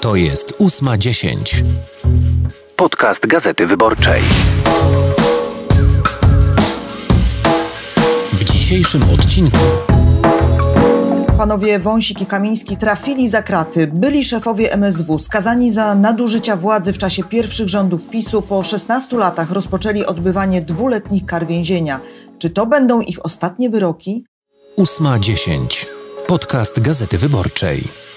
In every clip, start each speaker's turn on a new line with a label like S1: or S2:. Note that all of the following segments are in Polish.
S1: To jest 8.10. Podcast Gazety Wyborczej. W dzisiejszym odcinku
S2: panowie Wąsik i Kamiński trafili za kraty, byli szefowie MSW, skazani za nadużycia władzy w czasie pierwszych rządów PiSu, po 16 latach rozpoczęli odbywanie dwuletnich kar więzienia. Czy to będą ich ostatnie wyroki?
S1: 8.10. Podcast Gazety Wyborczej.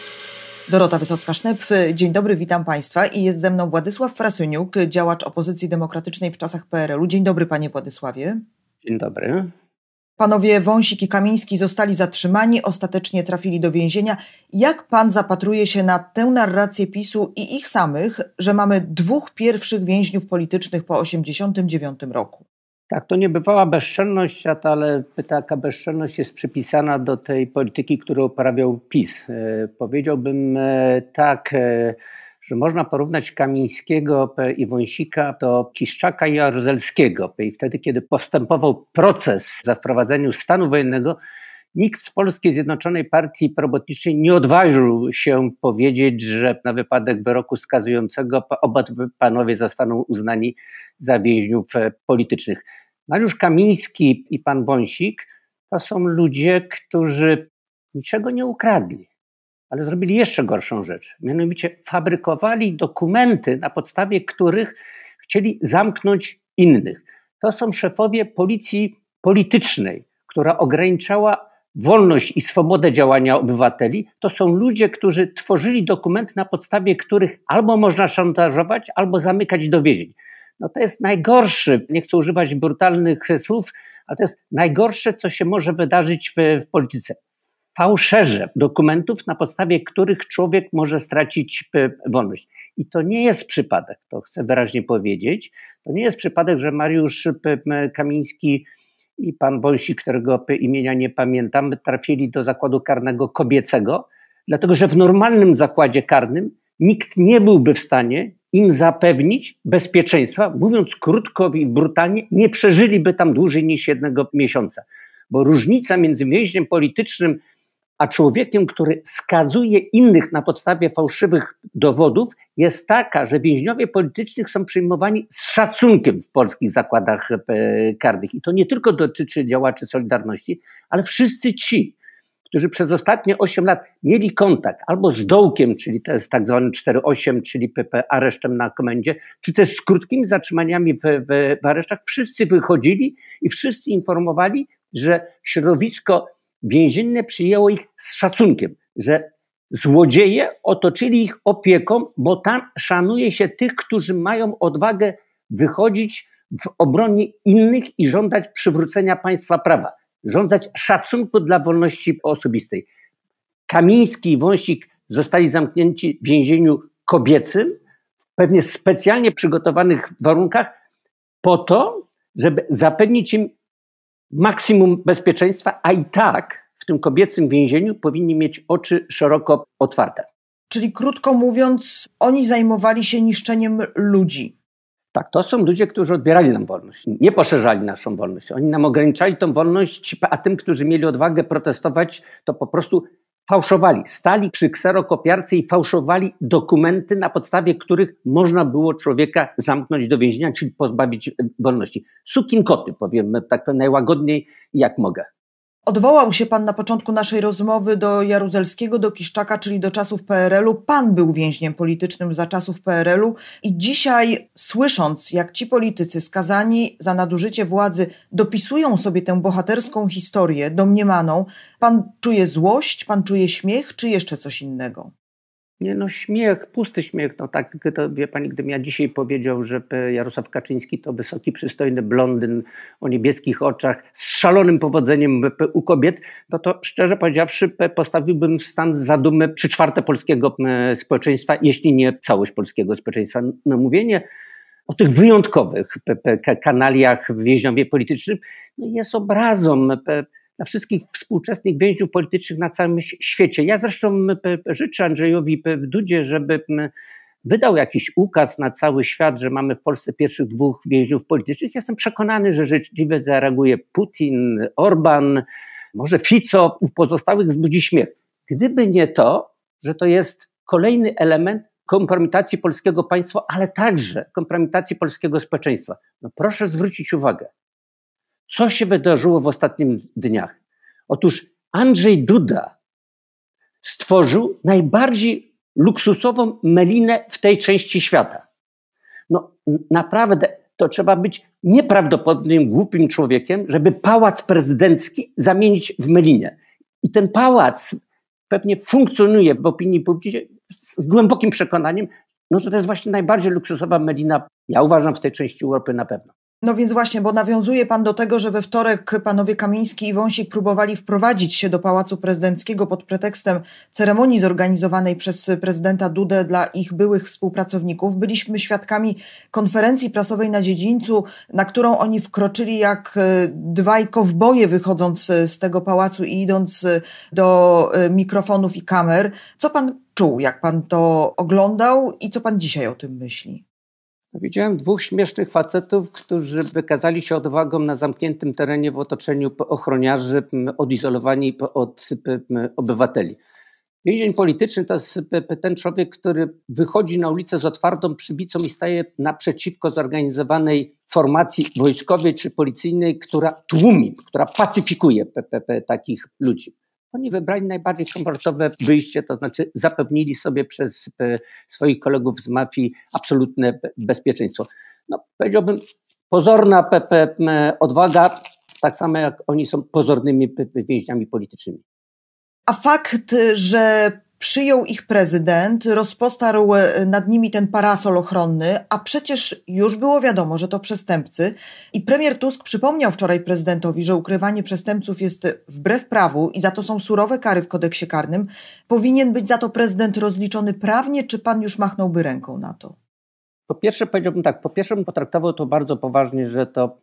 S2: Dorota Wysocka-Sznepf, dzień dobry, witam Państwa i jest ze mną Władysław Frasyniuk, działacz opozycji demokratycznej w czasach PRL-u. Dzień dobry Panie Władysławie. Dzień dobry. Panowie Wąsik i Kamiński zostali zatrzymani, ostatecznie trafili do więzienia. Jak Pan zapatruje się na tę narrację PiSu i ich samych, że mamy dwóch pierwszych więźniów politycznych po 1989 roku?
S1: Tak, to nie bywała bezczelność, ale taka bezczelność jest przypisana do tej polityki, którą uprawiał PiS. E, powiedziałbym e, tak, e, że można porównać Kamińskiego i Wąsika do Kiszczaka i Jaruzelskiego. I wtedy, kiedy postępował proces za wprowadzeniem stanu wojennego, nikt z Polskiej Zjednoczonej Partii Probotniczej nie odważył się powiedzieć, że na wypadek wyroku skazującego oba panowie zostaną uznani za więźniów politycznych. Mariusz Kamiński i pan Wąsik to są ludzie, którzy niczego nie ukradli, ale zrobili jeszcze gorszą rzecz. Mianowicie fabrykowali dokumenty, na podstawie których chcieli zamknąć innych. To są szefowie policji politycznej, która ograniczała wolność i swobodę działania obywateli, to są ludzie, którzy tworzyli dokumenty, na podstawie których albo można szantażować, albo zamykać do no to jest najgorszy, nie chcę używać brutalnych słów, ale to jest najgorsze, co się może wydarzyć w, w polityce. Fałszerze dokumentów, na podstawie których człowiek może stracić e, wolność. I to nie jest przypadek, to chcę wyraźnie powiedzieć. To nie jest przypadek, że Mariusz e, Kamiński i pan Wąsik, którego imienia nie pamiętam, trafili do zakładu karnego kobiecego, dlatego że w normalnym zakładzie karnym nikt nie byłby w stanie im zapewnić bezpieczeństwa, mówiąc krótko i brutalnie, nie przeżyliby tam dłużej niż jednego miesiąca. Bo różnica między więźniem politycznym a człowiekiem, który skazuje innych na podstawie fałszywych dowodów, jest taka, że więźniowie politycznych są przyjmowani z szacunkiem w polskich zakładach e, karnych. I to nie tylko dotyczy działaczy Solidarności, ale wszyscy ci, którzy przez ostatnie 8 lat mieli kontakt albo z dołkiem, czyli z tak zwanym 4-8, czyli PP, aresztem na komendzie, czy też z krótkimi zatrzymaniami w, w, w aresztach, wszyscy wychodzili i wszyscy informowali, że środowisko więzienne przyjęło ich z szacunkiem, że złodzieje otoczyli ich opieką, bo tam szanuje się tych, którzy mają odwagę wychodzić w obronie innych i żądać przywrócenia państwa prawa żądać szacunku dla wolności osobistej. Kamiński i Wąsik zostali zamknięci w więzieniu kobiecym, w pewnie specjalnie przygotowanych warunkach, po to, żeby zapewnić im maksimum bezpieczeństwa, a i tak w tym kobiecym więzieniu powinni mieć oczy szeroko otwarte. Czyli krótko mówiąc, oni zajmowali
S2: się niszczeniem ludzi.
S1: Tak, to są ludzie, którzy odbierali nam wolność, nie poszerzali naszą wolność. Oni nam ograniczali tą wolność, a tym, którzy mieli odwagę protestować, to po prostu fałszowali. Stali przy kserokopiarce i fałszowali dokumenty, na podstawie których można było człowieka zamknąć do więzienia, czyli pozbawić wolności. Sukinkoty, powiemy tak najłagodniej, jak mogę.
S2: Odwołał się pan na początku naszej rozmowy do Jaruzelskiego, do Kiszczaka, czyli do czasów PRL-u. Pan był więźniem politycznym za czasów PRL-u i dzisiaj słysząc, jak ci politycy skazani za nadużycie władzy dopisują sobie tę bohaterską historię domniemaną, pan czuje złość, pan czuje śmiech, czy jeszcze coś innego?
S1: Nie, no śmiech, pusty śmiech. No tak, to, wie pani, gdybym ja dzisiaj powiedział, że Jarosław Kaczyński to wysoki, przystojny blondyn o niebieskich oczach z szalonym powodzeniem u kobiet, no to szczerze powiedziawszy postawiłbym w stan zadumy trzy czwarte polskiego społeczeństwa, jeśli nie całość polskiego społeczeństwa. No mówienie o tych wyjątkowych kanaliach w więźniowie politycznym no jest obrazą dla wszystkich współczesnych więźniów politycznych na całym świecie. Ja zresztą życzę Andrzejowi Dudzie, żeby wydał jakiś ukaz na cały świat, że mamy w Polsce pierwszych dwóch więźniów politycznych. Jestem przekonany, że życzliwie zareaguje Putin, Orban, może Fico, w pozostałych wzbudzi śmiech. Gdyby nie to, że to jest kolejny element kompromitacji polskiego państwa, ale także kompromitacji polskiego społeczeństwa. No proszę zwrócić uwagę, co się wydarzyło w ostatnich dniach? Otóż Andrzej Duda stworzył najbardziej luksusową melinę w tej części świata. No naprawdę to trzeba być nieprawdopodobnym, głupim człowiekiem, żeby pałac prezydencki zamienić w melinę. I ten pałac pewnie funkcjonuje w opinii publicznej z głębokim przekonaniem, no, że to jest właśnie najbardziej luksusowa melina, ja uważam, w tej części Europy na pewno.
S2: No więc właśnie, bo nawiązuje pan do tego, że we wtorek panowie Kamiński i Wąsik próbowali wprowadzić się do Pałacu Prezydenckiego pod pretekstem ceremonii zorganizowanej przez prezydenta Dudę dla ich byłych współpracowników. Byliśmy świadkami konferencji prasowej na dziedzińcu, na którą oni wkroczyli jak e, dwaj kowboje wychodząc z tego pałacu i idąc e, do e, mikrofonów i kamer. Co pan czuł, jak pan to oglądał i co pan dzisiaj o tym myśli? Widziałem dwóch śmiesznych
S1: facetów, którzy wykazali się odwagą na zamkniętym terenie w otoczeniu ochroniarzy, odizolowani od obywateli. Więzień polityczny to jest ten człowiek, który wychodzi na ulicę z otwartą przybicą i staje naprzeciwko zorganizowanej formacji wojskowej czy policyjnej, która tłumi, która pacyfikuje takich ludzi. Oni wybrali najbardziej komfortowe wyjście, to znaczy zapewnili sobie przez e, swoich kolegów z mafii absolutne bezpieczeństwo. No, powiedziałbym, pozorna odwaga, tak samo jak oni są pozornymi więźniami politycznymi.
S2: A fakt, y, że przyjął ich prezydent, rozpostarł e, nad nimi ten parasol ochronny, a przecież już było wiadomo, że to przestępcy. I premier Tusk przypomniał wczoraj prezydentowi, że ukrywanie przestępców jest wbrew prawu i za to są surowe kary w kodeksie karnym. Powinien być za to prezydent rozliczony prawnie, czy pan już machnąłby ręką na to? Po pierwsze powiedziałbym tak, po pierwsze bym potraktował
S1: to bardzo poważnie, że to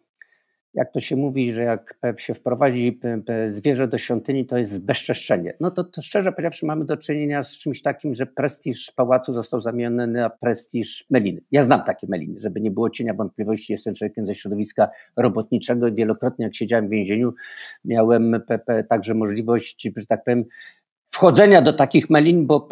S1: jak to się mówi, że jak się wprowadzi zwierzę do świątyni, to jest bezczeszczenie. No to, to szczerze powiedziawszy, mamy do czynienia z czymś takim, że prestiż pałacu został zamieniony na prestiż meliny. Ja znam takie meliny, żeby nie było cienia wątpliwości. Jestem człowiekiem ze środowiska robotniczego i wielokrotnie, jak siedziałem w więzieniu, miałem także możliwość, że tak powiem, wchodzenia do takich melin, bo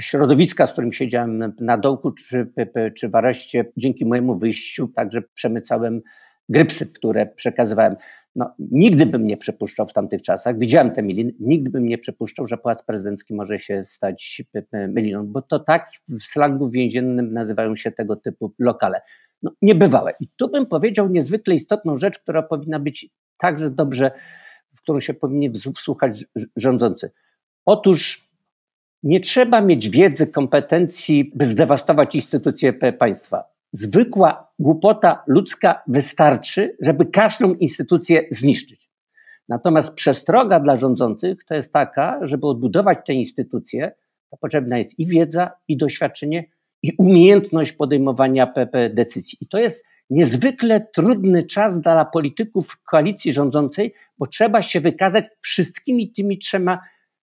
S1: środowiska, z którym siedziałem na dołku czy, czy w areszcie, dzięki mojemu wyjściu także przemycałem grypsy, które przekazywałem. No, nigdy bym nie przypuszczał w tamtych czasach, widziałem te miliny, nigdy bym nie przypuszczał, że płac Prezydencki może się stać miliną, bo to tak w slangu więziennym nazywają się tego typu lokale. No, niebywałe. I tu bym powiedział niezwykle istotną rzecz, która powinna być także dobrze, w którą się powinni wsłuchać rządzący. Otóż nie trzeba mieć wiedzy, kompetencji, by zdewastować instytucje państwa zwykła głupota ludzka wystarczy, żeby każdą instytucję zniszczyć. Natomiast przestroga dla rządzących to jest taka, żeby odbudować te instytucje, to potrzebna jest i wiedza, i doświadczenie, i umiejętność podejmowania PP decyzji. I to jest niezwykle trudny czas dla polityków koalicji rządzącej, bo trzeba się wykazać wszystkimi tymi trzema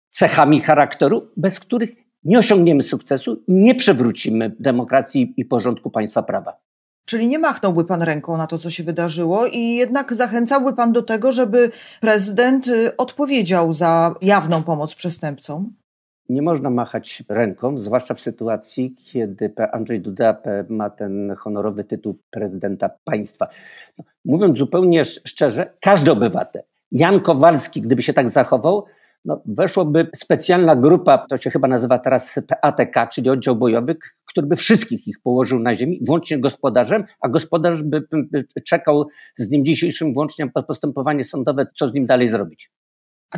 S1: cechami charakteru, bez których nie osiągniemy sukcesu, nie przewrócimy demokracji i porządku państwa prawa.
S2: Czyli nie machnąłby pan ręką na to, co się wydarzyło, i jednak zachęcałby pan do tego, żeby prezydent y, odpowiedział za jawną pomoc przestępcom?
S1: Nie można machać ręką, zwłaszcza w sytuacji, kiedy Andrzej Duda ma ten honorowy tytuł prezydenta państwa. No, mówiąc zupełnie szczerze, każdy obywatel, Jan Kowalski, gdyby się tak zachował, no, weszłoby specjalna grupa, to się chyba nazywa teraz PATK, czyli oddział bojowy, który by wszystkich ich położył na ziemi, włącznie gospodarzem, a gospodarz by, by czekał z nim dzisiejszym włącznie postępowanie sądowe, co z nim dalej zrobić.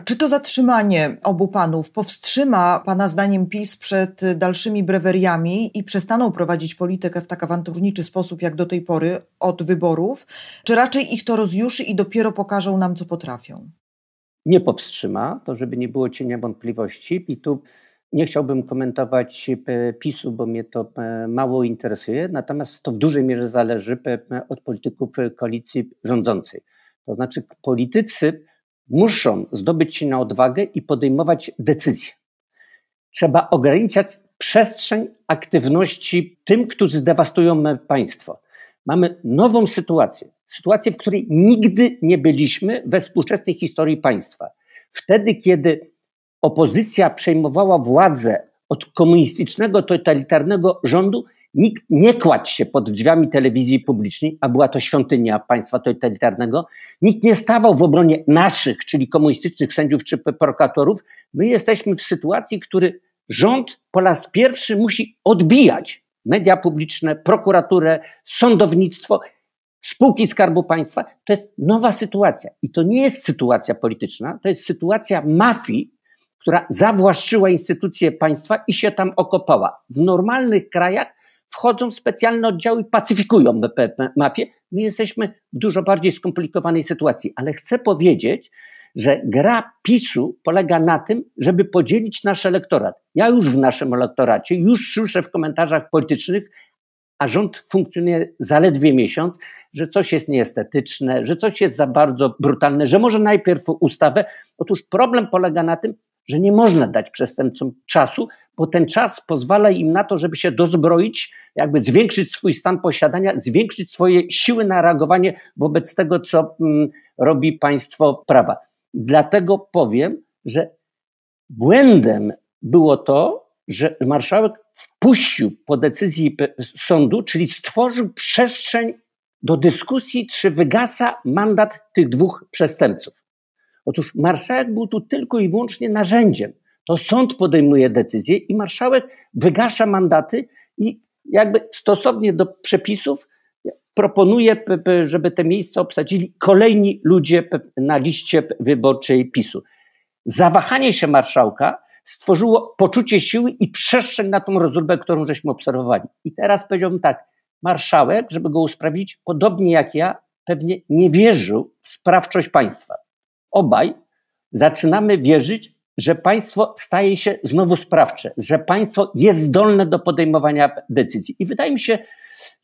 S2: Czy to zatrzymanie obu panów powstrzyma pana zdaniem PiS przed dalszymi breweriami i przestaną prowadzić politykę w tak awanturniczy sposób jak do tej pory od wyborów? Czy raczej ich to rozjuszy i dopiero pokażą nam, co potrafią?
S1: nie powstrzyma, to żeby nie było cienia wątpliwości. I tu nie chciałbym komentować e, PiSu, bo mnie to e, mało interesuje, natomiast to w dużej mierze zależy e, od polityków koalicji rządzącej. To znaczy, politycy muszą zdobyć się na odwagę i podejmować decyzje. Trzeba ograniczać przestrzeń aktywności tym, którzy zdewastują państwo mamy nową sytuację. Sytuację, w której nigdy nie byliśmy we współczesnej historii państwa. Wtedy, kiedy opozycja przejmowała władzę od komunistycznego, totalitarnego rządu, nikt nie kładł się pod drzwiami telewizji publicznej, a była to świątynia państwa totalitarnego, nikt nie stawał w obronie naszych, czyli komunistycznych sędziów czy prokuratorów. My jesteśmy w sytuacji, który rząd po raz pierwszy musi odbijać media publiczne, prokuraturę, sądownictwo, spółki Skarbu Państwa. To jest nowa sytuacja. I to nie jest sytuacja polityczna, to jest sytuacja mafii, która zawłaszczyła instytucje państwa i się tam okopała. W normalnych krajach wchodzą specjalne oddziały i pacyfikują mafię. My jesteśmy w dużo bardziej skomplikowanej sytuacji. Ale chcę powiedzieć, że gra PiSu polega na tym, żeby podzielić nasz elektorat. Ja już w naszym elektoracie, już słyszę w komentarzach politycznych, a rząd funkcjonuje zaledwie miesiąc, że coś jest nieestetyczne, że coś jest za bardzo brutalne, że może najpierw ustawę. Otóż problem polega na tym, że nie można dać przestępcom czasu, bo ten czas pozwala im na to, żeby się dozbroić, jakby zwiększyć swój stan posiadania, zwiększyć swoje siły na reagowanie wobec tego, co mm, robi państwo prawa. Dlatego powiem, że błędem było to, że marszałek wpuścił po decyzji sądu, czyli stworzył przestrzeń do dyskusji, czy wygasa mandat tych dwóch przestępców. Otóż marszałek był tu tylko i wyłącznie narzędziem. To sąd podejmuje decyzję i marszałek wygasza mandaty i jakby stosownie do przepisów proponuje, żeby te miejsca obsadzili kolejni ludzie na liście wyborczej PiSu. Zawahanie się marszałka stworzyło poczucie siły i przestrzeń na tą rozróbę, którą żeśmy obserwowali. I teraz powiedziałbym tak, marszałek, żeby go usprawnić, podobnie jak ja, pewnie nie wierzył w sprawczość państwa. Obaj zaczynamy wierzyć że państwo staje się znowu sprawcze, że państwo jest zdolne do podejmowania decyzji. I wydaje mi się,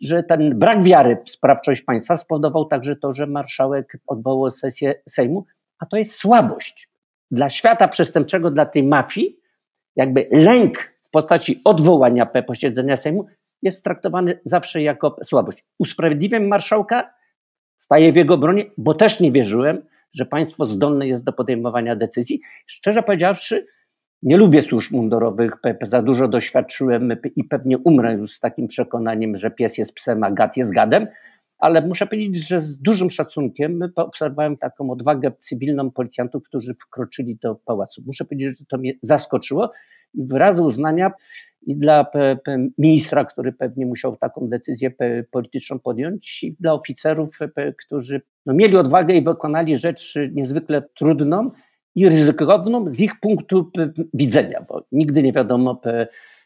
S1: że ten brak wiary w sprawczość państwa spowodował także to, że marszałek odwołał sesję Sejmu, a to jest słabość. Dla świata przestępczego, dla tej mafii, jakby lęk w postaci odwołania posiedzenia Sejmu jest traktowany zawsze jako słabość. Usprawiedliwiam marszałka, staję w jego obronie, bo też nie wierzyłem, że państwo zdolne jest do podejmowania decyzji. Szczerze powiedziawszy, nie lubię służb mundurowych, za dużo doświadczyłem i pewnie umrę już z takim przekonaniem, że pies jest psem, a gad jest gadem, ale muszę powiedzieć, że z dużym szacunkiem obserwowałem taką odwagę cywilną policjantów, którzy wkroczyli do pałacu. Muszę powiedzieć, że to mnie zaskoczyło i wyrazy uznania i dla ministra, który pewnie musiał taką decyzję polityczną podjąć, i dla oficerów, którzy no, mieli odwagę i wykonali rzecz niezwykle trudną i ryzykowną z ich punktu widzenia, bo nigdy nie wiadomo,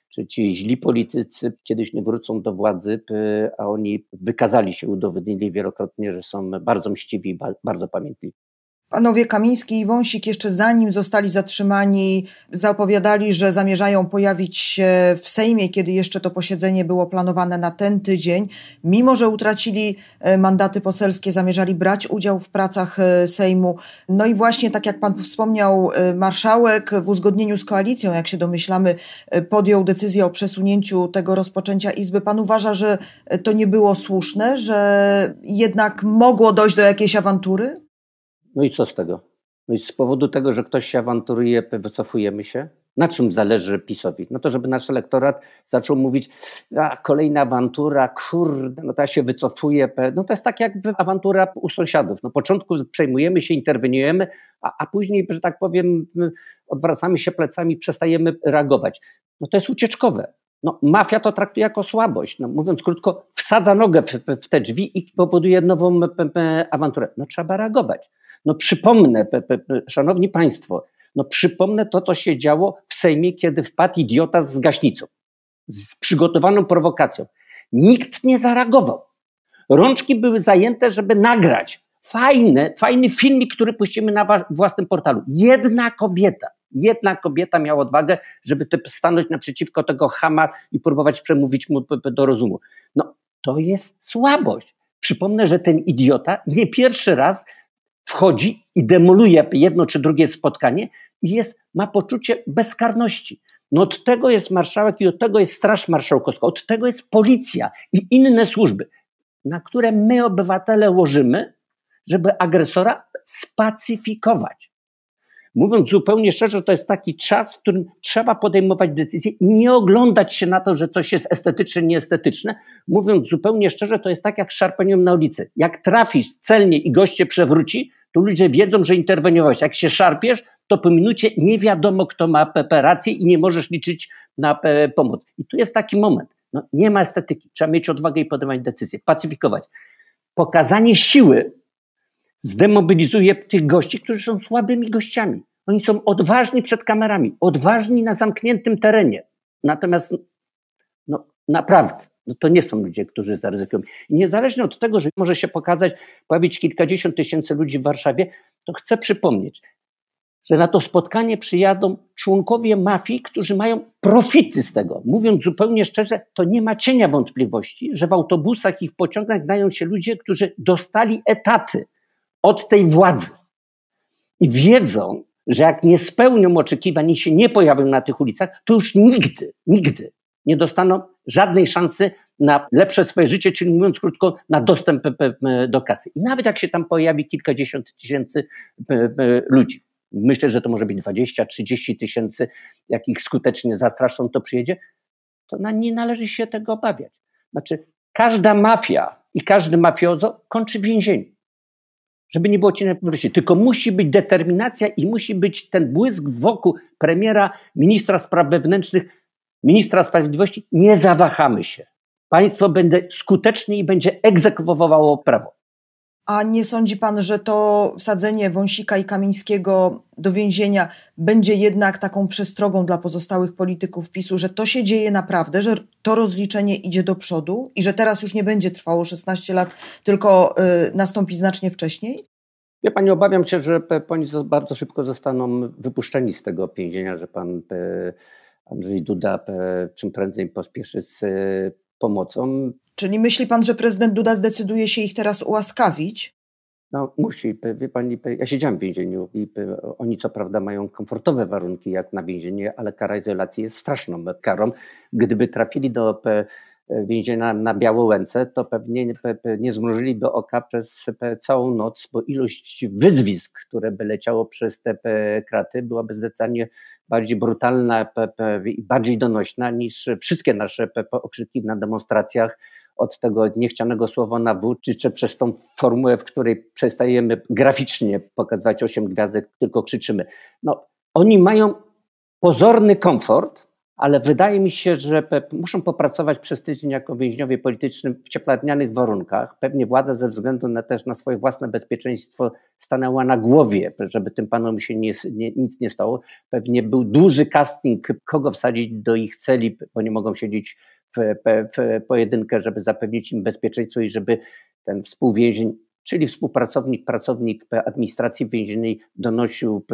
S1: czy ci źli politycy kiedyś nie wrócą do władzy, a oni wykazali się, udowodnili wielokrotnie, że są bardzo mściwi, bardzo pamiętni.
S2: Panowie Kamiński i Wąsik jeszcze zanim zostali zatrzymani, zapowiadali, że zamierzają pojawić się w Sejmie, kiedy jeszcze to posiedzenie było planowane na ten tydzień. Mimo, że utracili e, mandaty poselskie, zamierzali brać udział w pracach e, Sejmu. No i właśnie, tak jak pan wspomniał, e, marszałek w uzgodnieniu z koalicją, jak się domyślamy, podjął decyzję o przesunięciu tego rozpoczęcia Izby. Pan uważa, że to nie było słuszne, że jednak mogło dojść do jakiejś awantury?
S1: No i co z tego? No i z powodu tego, że ktoś się awanturuje, wycofujemy się? Na czym zależy PiSowi? No to, żeby nasz elektorat zaczął mówić, a kolejna awantura, kurde, no to ja się wycofuję. No to jest tak jak awantura u sąsiadów. Na no, początku przejmujemy się, interweniujemy, a, a później, że tak powiem, odwracamy się plecami, przestajemy reagować. No to jest ucieczkowe. No, mafia to traktuje jako słabość. No, mówiąc krótko, wsadza nogę w, w te drzwi i powoduje nową awanturę. No trzeba reagować. No przypomnę, szanowni państwo, no przypomnę to, co się działo w Sejmie, kiedy wpadł idiota z gaśnicą, z przygotowaną prowokacją. Nikt nie zareagował. Rączki były zajęte, żeby nagrać fajny, fajny filmik, który puścimy na własnym portalu. Jedna kobieta, jedna kobieta miała odwagę, żeby stanąć naprzeciwko tego hama i próbować przemówić mu do rozumu. No, to jest słabość. Przypomnę, że ten idiota nie pierwszy raz wchodzi i demoluje jedno czy drugie spotkanie i jest, ma poczucie bezkarności. No od tego jest marszałek i od tego jest Straż Marszałkowska, od tego jest policja i inne służby, na które my, obywatele, łożymy, żeby agresora spacyfikować. Mówiąc zupełnie szczerze, to jest taki czas, w którym trzeba podejmować decyzje i nie oglądać się na to, że coś jest estetyczne, nieestetyczne. Mówiąc zupełnie szczerze, to jest tak jak szarpaniem na ulicy. Jak trafisz celnie i goście przewróci, to ludzie wiedzą, że interweniowałeś. Jak się szarpiesz, to po minucie nie wiadomo, kto ma PP rację i nie możesz liczyć na pomoc. I tu jest taki moment. No, nie ma estetyki. Trzeba mieć odwagę i podejmować decyzje. Pacyfikować. Pokazanie siły zdemobilizuje tych gości, którzy są słabymi gościami. Oni są odważni przed kamerami, odważni na zamkniętym terenie. Natomiast, no naprawdę, no to nie są ludzie, którzy zaryzykują. I niezależnie od tego, że może się pokazać, pojawić kilkadziesiąt tysięcy ludzi w Warszawie, to chcę przypomnieć, że na to spotkanie przyjadą członkowie mafii, którzy mają profity z tego. Mówiąc zupełnie szczerze, to nie ma cienia wątpliwości, że w autobusach i w pociągach gnają się ludzie, którzy dostali etaty od tej władzy. I wiedzą, że jak nie spełnią oczekiwań i się nie pojawią na tych ulicach, to już nigdy, nigdy nie dostaną żadnej szansy na lepsze swoje życie, czyli mówiąc krótko, na dostęp e, e, do kasy. I nawet jak się tam pojawi kilkadziesiąt tysięcy e, ludzi, myślę, że to może być 20-30 tysięcy, jak ich skutecznie zastraszą, to przyjedzie, to na nie należy się tego obawiać. Znaczy, każda mafia i każdy mafiozo kończy w więzieniu żeby nie było cienia publiczności, tylko musi być determinacja i musi być ten błysk wokół premiera, ministra spraw wewnętrznych, ministra sprawiedliwości. Nie zawahamy się. Państwo będzie skuteczniej i będzie egzekwowało prawo.
S2: A nie sądzi pan, że to wsadzenie Wąsika i Kamińskiego do więzienia będzie jednak taką przestrogą dla pozostałych polityków PiSu, że to się dzieje naprawdę, że to rozliczenie idzie do przodu i że teraz już nie będzie trwało 16 lat, tylko y, nastąpi znacznie wcześniej?
S1: Ja pani obawiam się, że oni bardzo szybko zostaną wypuszczeni z tego więzienia, że pan Andrzej Duda czym prędzej pospieszy z y, pomocą.
S2: Czyli myśli pan, że prezydent Duda zdecyduje się ich
S1: teraz ułaskawić? No musi, wie pani, ja siedziałem w więzieniu i oni co prawda mają komfortowe warunki jak na więzienie, ale kara izolacji jest straszną karą. Gdyby trafili do więzienia na Białołęce, to pewnie nie, nie zmrużyliby oka przez całą noc, bo ilość wyzwisk, które by leciało przez te kraty, byłaby zdecydowanie bardziej brutalna i bardziej donośna niż wszystkie nasze okrzyki na demonstracjach od tego niechcianego słowa nawrócić, czy przez tą formułę, w której przestajemy graficznie pokazywać osiem gwiazdek, tylko krzyczymy. No, oni mają pozorny komfort, ale wydaje mi się, że muszą popracować przez tydzień jako więźniowie polityczni w cieplarnianych warunkach. Pewnie władza ze względu na też na swoje własne bezpieczeństwo stanęła na głowie, żeby tym panom się nie, nie, nic nie stało. Pewnie był duży casting, kogo wsadzić do ich celi, bo nie mogą siedzieć w, w pojedynkę, żeby zapewnić im bezpieczeństwo i żeby ten współwięzień, czyli współpracownik, pracownik administracji więziennej donosił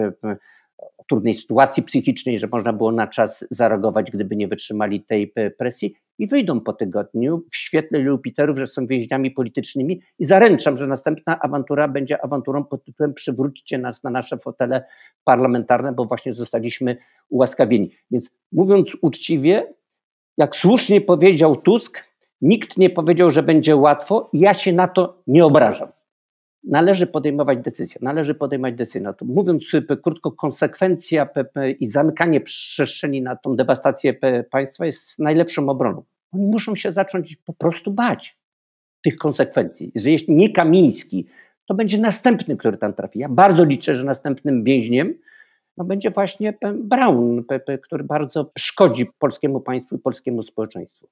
S1: o trudnej sytuacji psychicznej, że można było na czas zareagować, gdyby nie wytrzymali tej presji i wyjdą po tygodniu w świetle Jupiterów, że są więźniami politycznymi i zaręczam, że następna awantura będzie awanturą pod tytułem przywróćcie nas na nasze fotele parlamentarne, bo właśnie zostaliśmy ułaskawieni. Więc mówiąc uczciwie, jak słusznie powiedział Tusk, nikt nie powiedział, że będzie łatwo i ja się na to nie obrażam. Należy podejmować decyzje, należy podejmować decyzje na to. Mówiąc krótko, konsekwencja i zamykanie przestrzeni na tą dewastację państwa jest najlepszą obroną. Oni muszą się zacząć po prostu bać tych konsekwencji. Że jeśli nie Kamiński, to będzie następny, który tam trafi. Ja bardzo liczę, że następnym więźniem no będzie właśnie Brown, który bardzo szkodzi polskiemu państwu i polskiemu społeczeństwu.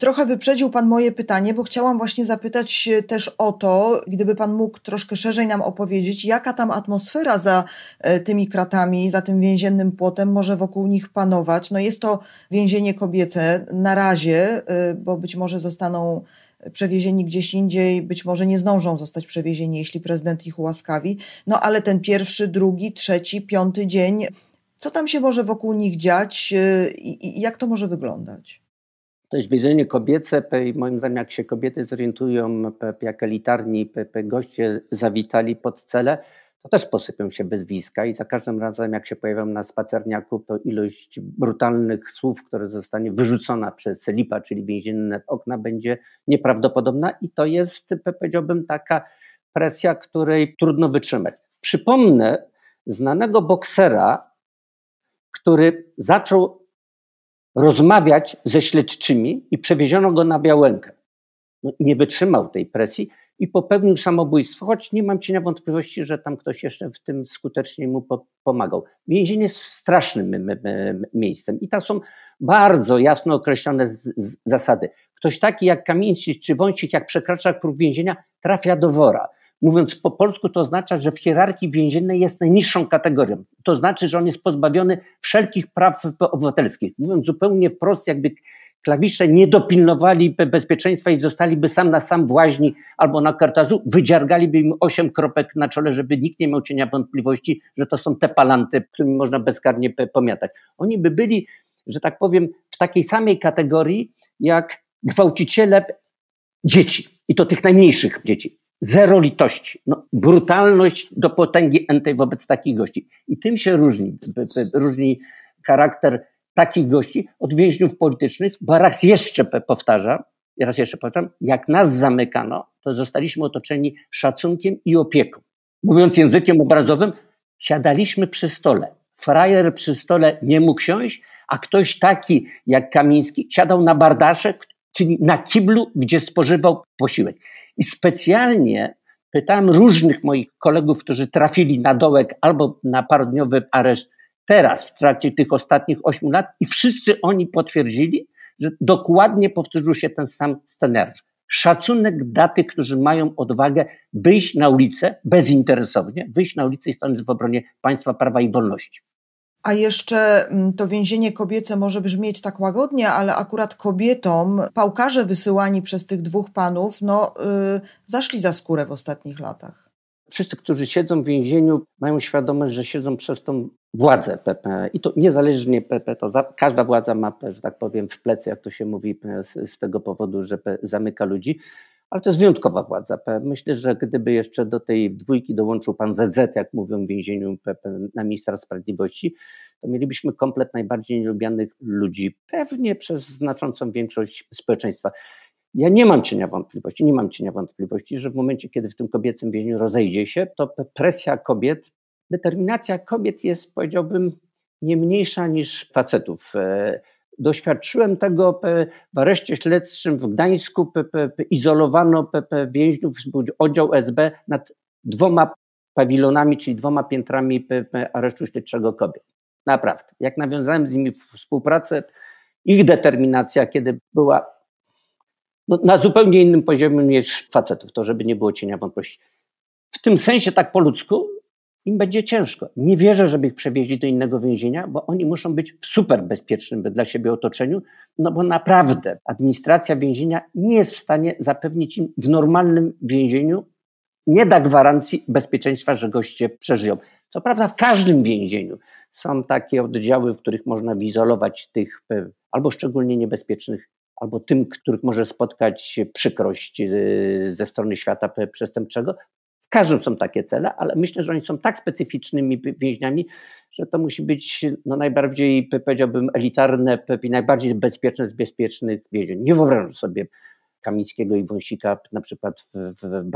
S2: Trochę wyprzedził Pan moje pytanie, bo chciałam właśnie zapytać e, też o to, gdyby Pan mógł troszkę szerzej nam opowiedzieć, jaka tam atmosfera za e, tymi kratami, za tym więziennym płotem może wokół nich panować. No jest to więzienie kobiece na razie, e, bo być może zostaną przewiezieni gdzieś indziej, być może nie zdążą zostać przewiezieni, jeśli prezydent ich ułaskawi. No ale ten pierwszy, drugi, trzeci, piąty dzień, co tam się może wokół nich dziać y, i, i jak to może wyglądać?
S1: To jest więzienie kobiece. Moim zdaniem, jak się kobiety zorientują, jak elitarni goście zawitali pod cele, to też posypią się bezwiska i za każdym razem, jak się pojawią na spacerniaku, to ilość brutalnych słów, które zostanie wyrzucona przez lipa, czyli więzienne okna, będzie nieprawdopodobna i to jest, powiedziałbym, taka presja, której trudno wytrzymać. Przypomnę znanego boksera, który zaczął rozmawiać ze śledczymi i przewieziono go na Białękę. No, nie wytrzymał tej presji i popełnił samobójstwo, choć nie mam cienia wątpliwości, że tam ktoś jeszcze w tym skutecznie mu po pomagał. Więzienie jest strasznym miejscem i tam są bardzo jasno określone zasady. Ktoś taki jak Kamieński czy Wąsik, jak przekracza próg więzienia, trafia do wora. Mówiąc po polsku, to oznacza, że w hierarchii więziennej jest najniższą kategorią. To znaczy, że on jest pozbawiony wszelkich praw obywatelskich. Mówiąc zupełnie wprost, jakby klawisze, nie dopilnowali bezpieczeństwa i zostaliby sam na sam w łaźni albo na kartazu, wydziargaliby im osiem kropek na czole, żeby nikt nie miał cienia wątpliwości, że to są te palanty, którymi można bezkarnie pomiatać. Oni by byli, że tak powiem, w takiej samej kategorii jak gwałciciele dzieci i to tych najmniejszych dzieci. Zero litości, no, brutalność do potęgi entej wobec takich gości. I tym się różni, różni charakter takich gości od więźniów politycznych, bo raz jeszcze powtarzam, raz jeszcze powtarzam, jak nas zamykano, to zostaliśmy otoczeni szacunkiem i opieką. Mówiąc językiem obrazowym, siadaliśmy przy stole. Frajer przy stole nie mógł siąść, a ktoś taki jak Kamiński siadał na bardaszek, czyli na kiblu, gdzie spożywał posiłek. I specjalnie pytałem różnych moich kolegów, którzy trafili na dołek albo na parodniowy areszt teraz, w trakcie tych ostatnich ośmiu lat, i wszyscy oni potwierdzili, że dokładnie powtórzył się ten sam scenariusz. Szacunek dla tych, którzy mają odwagę wyjść na ulicę bezinteresownie, wyjść na ulicę i stanąć w obronie państwa prawa i wolności.
S2: A jeszcze mm, to więzienie kobiece może brzmieć tak łagodnie, ale akurat kobietom pałkarze wysyłani przez tych dwóch panów no, yy, zaszli za skórę w ostatnich latach.
S1: Wszyscy, którzy siedzą w więzieniu, mają świadomość, że siedzą przez tą władze PP e. i to niezależnie PP, e, to za, każda władza ma, że tak powiem, w plecy, jak to się mówi, e, z, z tego powodu, że P zamyka ludzi, ale to jest wyjątkowa władza. Myślę, że gdyby jeszcze do tej dwójki dołączył pan ZZ, jak mówią w więzieniu na ministra sprawiedliwości, to mielibyśmy komplet najbardziej nielubianych ludzi, pewnie przez znaczącą większość społeczeństwa. Ja nie mam cienia wątpliwości, nie mam cienia wątpliwości, że w momencie, kiedy w tym kobiecym więźniu rozejdzie się, to presja kobiet determinacja kobiet jest, powiedziałbym, nie mniejsza niż facetów. E, doświadczyłem tego w areszcie śledczym w Gdańsku. Izolowano więźniów, oddział SB nad dwoma pawilonami, czyli dwoma piętrami aresztu śledczego kobiet. Naprawdę. Jak nawiązałem z nimi współpracę, ich determinacja, kiedy była no, na zupełnie innym poziomie niż facetów, to żeby nie było cienia wątpliwości. W tym sensie tak po ludzku im będzie ciężko. Nie wierzę, żeby ich przewieźli do innego więzienia, bo oni muszą być w superbezpiecznym dla siebie otoczeniu, no bo naprawdę administracja więzienia nie jest w stanie zapewnić im w normalnym więzieniu, nie da gwarancji bezpieczeństwa, że goście przeżyją. Co prawda w każdym więzieniu są takie oddziały, w których można wyizolować tych e, albo szczególnie niebezpiecznych albo tym, których może spotkać przykrość e, ze strony świata przestępczego, każdym są takie cele, ale myślę, że oni są tak specyficznymi więźniami, że to musi być no, najbardziej, powiedziałbym, elitarne najbardziej bezpieczne z bezpiecznych więzień. Nie wyobrażam sobie Kamińskiego i Wąsika na przykład w, w, w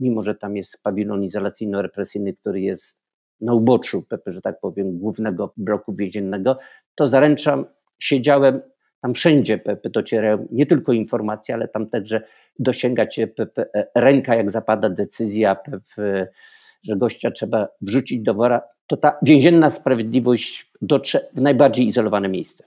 S1: mimo że tam jest pawilon izolacyjno-represyjny, który jest na uboczu, że tak powiem, głównego bloku więziennego, to zaręczam, siedziałem, tam wszędzie docierają nie tylko informacje, ale tam także dosięgać e, e, ręka, jak zapada decyzja, że gościa trzeba wrzucić do wora, to ta więzienna sprawiedliwość dotrze w najbardziej izolowane miejsce.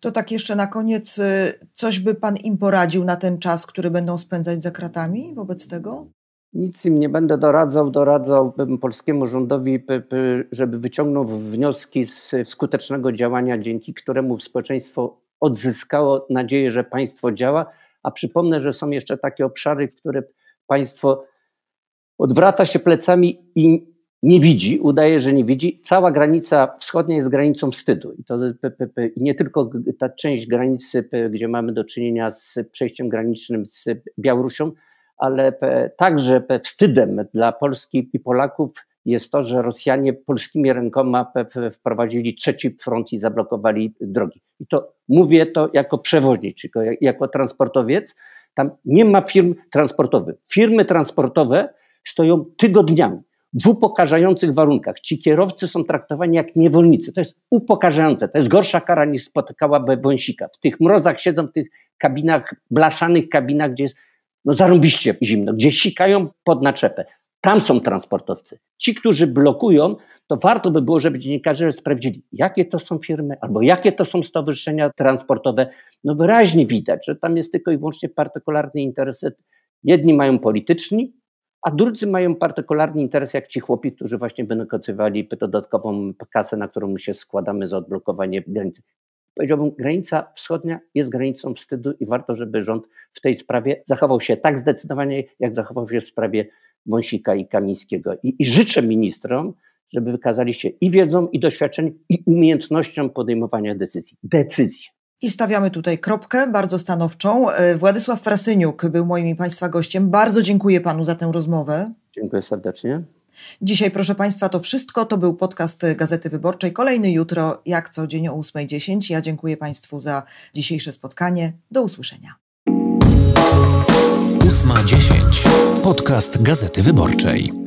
S2: To tak jeszcze na koniec, e, coś by pan im poradził na ten czas, który będą spędzać za kratami wobec tego?
S1: Nic im nie będę doradzał. Doradzałbym polskiemu rządowi, żeby wyciągnął wnioski z skutecznego działania, dzięki któremu społeczeństwo odzyskało nadzieję, że państwo działa, a przypomnę, że są jeszcze takie obszary, w które państwo odwraca się plecami i nie widzi, udaje, że nie widzi. Cała granica wschodnia jest granicą wstydu. I to nie tylko ta część granicy, gdzie mamy do czynienia z przejściem granicznym z Białorusią, ale także wstydem dla Polski i Polaków jest to, że Rosjanie polskimi rękoma wprowadzili trzeci front i zablokowali drogi. I to mówię to jako przewoźnik, jako transportowiec. Tam nie ma firm transportowych. Firmy transportowe stoją tygodniami w upokarzających warunkach. Ci kierowcy są traktowani jak niewolnicy. To jest upokarzające. To jest gorsza kara niż spotykała wąsika. W tych mrozach siedzą w tych kabinach, blaszanych kabinach, gdzie jest no zarąbiście zimno, gdzie sikają pod naczepę. Tam są transportowcy. Ci, którzy blokują, to warto by było, żeby dziennikarze sprawdzili, jakie to są firmy albo jakie to są stowarzyszenia transportowe. No wyraźnie widać, że tam jest tylko i wyłącznie partykularny interes. Jedni mają polityczni, a drudzy mają partykularny interes, jak ci chłopi, którzy właśnie wynegocjowali dodatkową kasę, na którą się składamy za odblokowanie granicy. Powiedziałbym, granica wschodnia jest granicą wstydu i warto, żeby rząd w tej sprawie zachował się tak zdecydowanie, jak zachował się w sprawie Wąsika i Kamińskiego. I, i życzę ministrom, żeby wykazali się i wiedzą, i doświadczeniem, i umiejętnością podejmowania decyzji. Decyzje.
S2: I stawiamy tutaj kropkę bardzo stanowczą. E, Władysław Frasyniuk był moim i Państwa gościem. Bardzo dziękuję Panu za tę rozmowę.
S1: Dziękuję serdecznie.
S2: Dzisiaj, proszę Państwa, to wszystko. To był podcast Gazety Wyborczej. Kolejny jutro, jak co dzień o 8.10. Ja dziękuję Państwu za dzisiejsze spotkanie. Do usłyszenia.
S1: 8.10. Podcast Gazety Wyborczej.